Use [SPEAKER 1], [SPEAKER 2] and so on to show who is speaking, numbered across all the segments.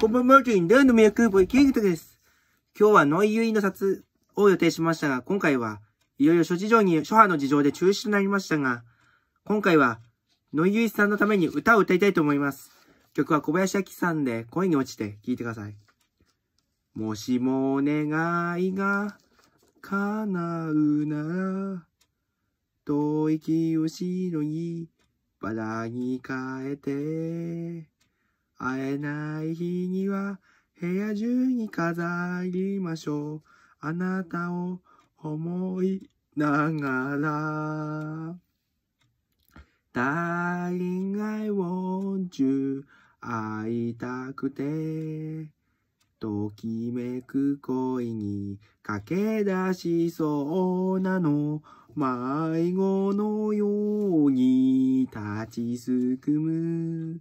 [SPEAKER 1] こんばんは、のボイ、キングトです。今日はノイユイの札を予定しましたが、今回はいろいろ諸事情に、諸派の事情で中止となりましたが、今回はノイユイさんのために歌を歌いたいと思います。曲は小林明さんで恋に落ちて聴いてください。もしも願いが叶うなら、遠いきを白いバラに変えて、会えない日には部屋中に飾りましょう。あなたを思いながら。Darling, I want you. 会いたくて。ときめく恋に駆け出しそうなの。迷子のように立ちすくむ。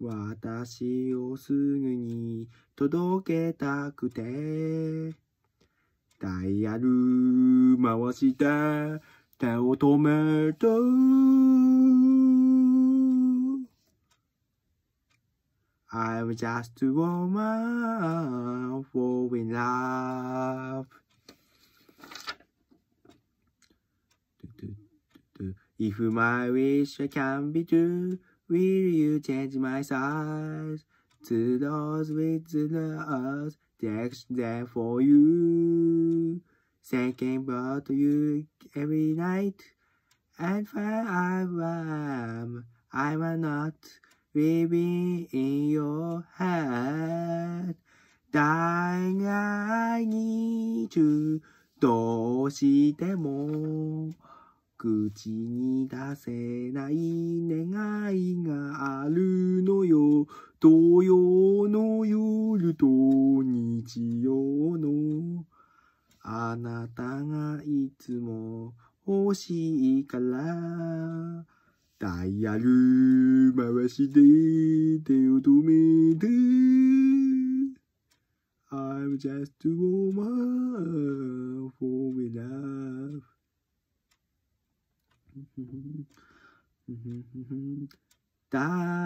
[SPEAKER 1] 私をすぐに届けたくてダイヤル回した手を止めた「I'm just a woman for in love」「If my wish can be true」Will you change my size to those with the e a s t h Text them for you. Thinking about you every night. And where I am, I'm not living in your head. Dying I need you どうしても口に出せない願いがあるのよ。土曜の夜と日曜の。あなたがいつも欲しいから。ダイヤル回しで手を止めて。I'm just a woman. ダ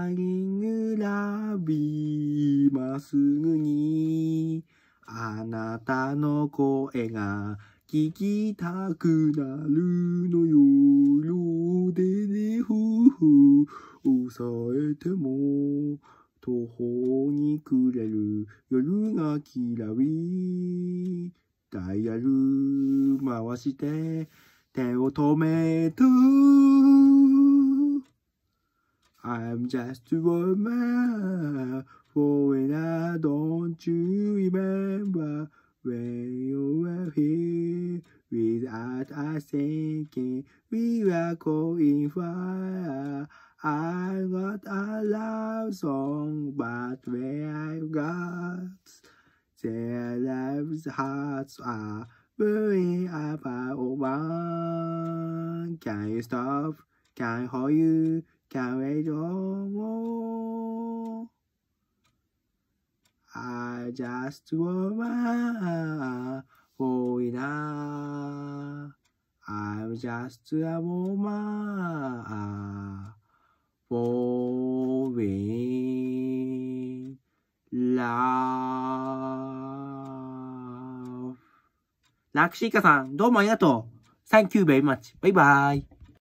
[SPEAKER 1] ーリングラビー、まっすぐに、あなたの声が聞きたくなるのよ、両手でふふ、押さえても、途方に暮れる夜がきらび、ダイヤル回して手を止めた。just one man for when I don't you remember when you were here without us thinking we were going fire. I got a love song, but where I got their lives hearts are burning up by one. Can you stop? Can I hold you? carried on. I just woman a for enough. I'm just w a woman for e n love. ラクシーカさん、どうもありがとう。Thank you very much. バイバイ。